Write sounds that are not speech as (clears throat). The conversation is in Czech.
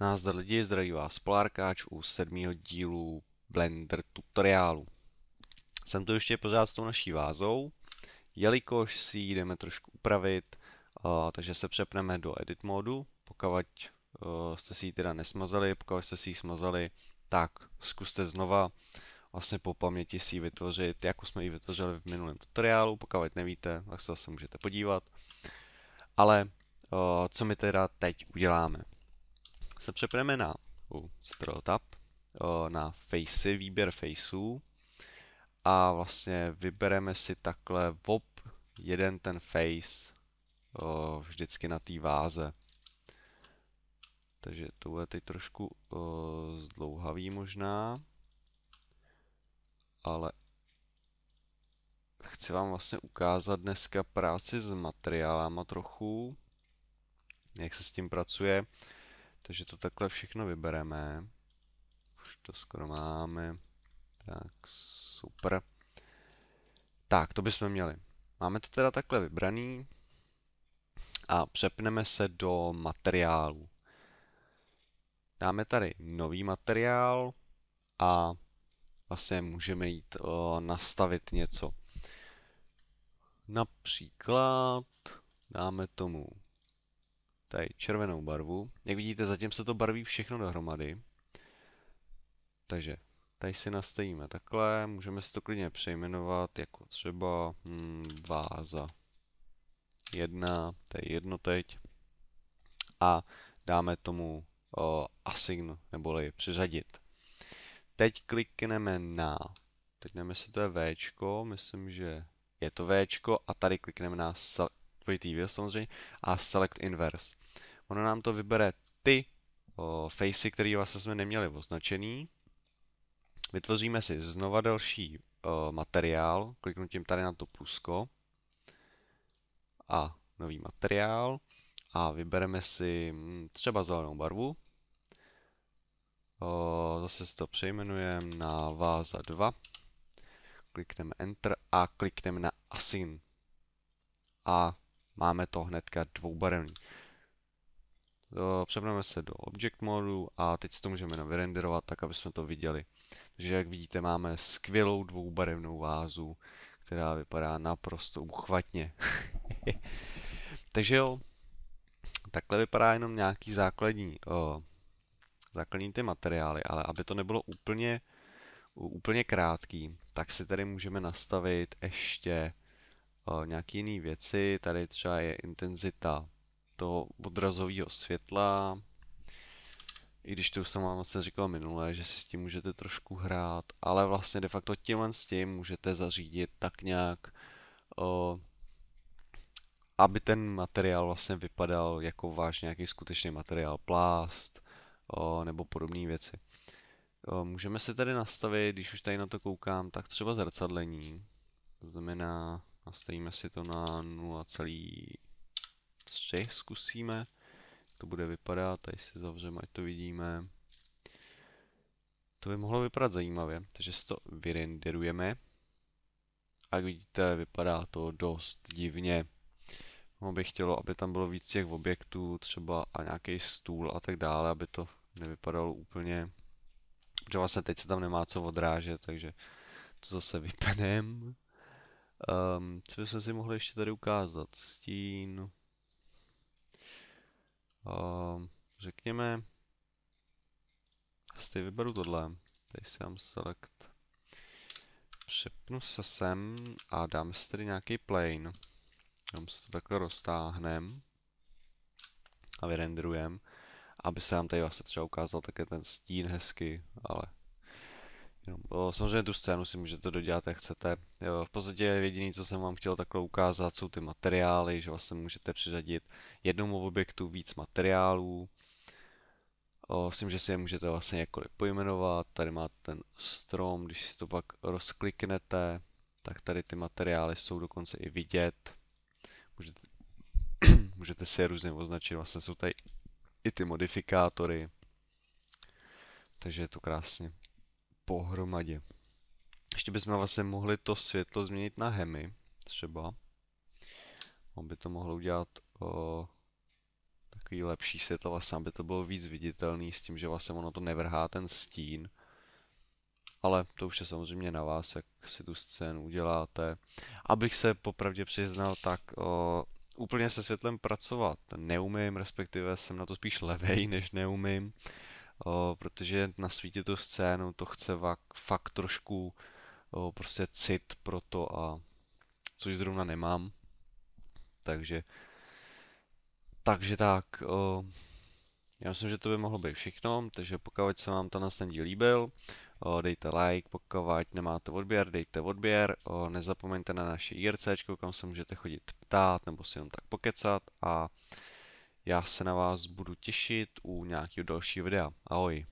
Nazdar lidi, zdraví vás Polárkáč u sedmého dílu Blender tutoriálu. Jsem tu ještě pořád s tou naší vázou, jelikož si ji jdeme trošku upravit, uh, takže se přepneme do edit modu, pokud uh, jste si ji teda nesmazali, pokud jste si ji smazali, tak zkuste znova vlastně po paměti si ji vytvořit, jako jsme ji vytvořili v minulém tutoriálu, pokud nevíte, tak se zase můžete podívat. Ale uh, co my teda teď uděláme? se přepneme na u Ctrl na Facey, výběr Faceů a vlastně vybereme si takhle VOP jeden ten face vždycky na té váze. Takže to bude teď trošku o, zdlouhavý možná, ale chci vám vlastně ukázat dneska práci s materiálama trochu, jak se s tím pracuje. Takže to takhle všechno vybereme. Už to skoro máme. Tak, super. Tak, to bychom měli. Máme to teda takhle vybraný. A přepneme se do materiálu. Dáme tady nový materiál a vlastně můžeme jít o, eh, nastavit něco. Například dáme tomu tady červenou barvu. Jak vidíte, zatím se to barví všechno dohromady. Takže tady si nastavíme takhle, můžeme si to klidně přejmenovat jako třeba hmm, váza 1, to je jedno teď. A dáme tomu o, asign, neboli přiřadit. Teď klikneme na, teď nevím, jestli to je V, myslím, že je to V, a tady klikneme na dvojitý výraz samozřejmě, a select inverse. Ono nám to vybere ty o, facey, které vlastně jsme neměli označený. Vytvoříme si znova další o, materiál, kliknutím tady na to plusko a nový materiál a vybereme si hm, třeba zelenou barvu. O, zase si to přejmenujeme na váza 2. Klikneme Enter a klikneme na Asin. A máme to hnedka dvoubarevný. Eh, Přepneme se do Object modu a teď si to můžeme vyrenderovat tak, aby jsme to viděli. Takže jak vidíte, máme skvělou dvoubarevnou vázu, která vypadá naprosto uchvatně. (laughs) Takže jo, takhle vypadá jenom nějaký základní, uh, základní ty materiály, ale aby to nebylo úplně, úplně krátký, tak si tady můžeme nastavit ještě Eh, nějaké jiné věci. Tady třeba je intenzita toho odrazového světla. I když to už jsem vám vlastně říkal minule, že si s tím můžete trošku hrát, ale vlastně de facto tímhle s tím můžete zařídit tak nějak, o, eh, aby ten materiál vlastně vypadal jako váš nějaký skutečný materiál, plást o, eh, nebo podobné věci. O, můžeme si tady nastavit, když už tady na to koukám, tak třeba zrcadlení. To znamená, Nastavíme si to na 0,3, zkusíme, jak to bude vypadat, tady si zavřeme, ať to vidíme. To by mohlo vypadat zajímavě, takže si to vyrenderujeme. A jak vidíte, vypadá to dost divně. Ono bych chtělo, aby tam bylo víc těch objektů, třeba a nějaký stůl a tak dále, aby to nevypadalo úplně... Protože vlastně teď se tam nemá co odrážet, takže to zase vypnem. Um, co bychom si mohli ještě tady ukázat? Stín. Um, řekněme, si vyberu tohle. Tady si dám select. Přepnu se sem a dáme si tady nějaký plane. Tam se to takhle roztáhnem a vyrenderujem, aby se nám tady vlastně třeba ukázal také ten stín hezky, ale No, samozřejmě tu scénu si můžete dodělat, jak chcete. Jo, v podstatě jediné, co jsem vám chtěl takhle ukázat, jsou ty materiály, že vlastně můžete přiřadit jednomu objektu víc materiálů. O, s tím, že si je můžete vlastně jakkoliv pojmenovat. Tady máte ten strom, když si to pak rozkliknete, tak tady ty materiály jsou dokonce i vidět. Můžete, (clears throat) můžete si je různě označit, vlastně jsou tady i ty modifikátory. Takže je to krásně pohromadě. Ještě bychom vlastně mohli to světlo změnit na hemy, třeba. On by to mohlo udělat o, takový lepší světlo, vlastně aby to bylo víc viditelný s tím, že vlastně ono to nevrhá ten stín. Ale to už je samozřejmě na vás, jak si tu scénu uděláte. Abych se popravdě přiznal, tak o, úplně se světlem pracovat neumím, respektive jsem na to spíš levej, než neumím o, protože nasvítit tu scénu, to chce vak, fakt trošku o, prostě cit pro to a což zrovna nemám. Takže takže tak, o, já myslím, že to by mohlo být všechno, takže pokud se vám tenhle ten díl líbil, dejte like, pokud nemáte odběr, dejte odběr, nezapomeňte na naše IRC, kam se můžete chodit ptát nebo si jen tak pokecat a já se na vás budu těšit u nějakého dalšího videa. Ahoj.